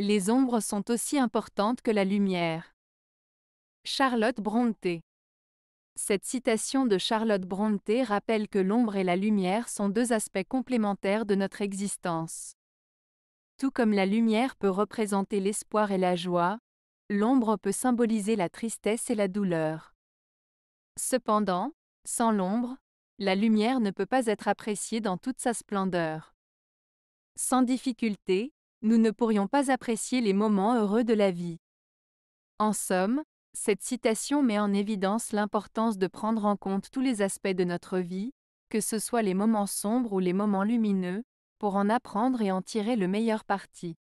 Les ombres sont aussi importantes que la lumière. Charlotte Brontë Cette citation de Charlotte Brontë rappelle que l'ombre et la lumière sont deux aspects complémentaires de notre existence. Tout comme la lumière peut représenter l'espoir et la joie, l'ombre peut symboliser la tristesse et la douleur. Cependant, sans l'ombre, la lumière ne peut pas être appréciée dans toute sa splendeur. Sans difficulté, nous ne pourrions pas apprécier les moments heureux de la vie. En somme, cette citation met en évidence l'importance de prendre en compte tous les aspects de notre vie, que ce soit les moments sombres ou les moments lumineux, pour en apprendre et en tirer le meilleur parti.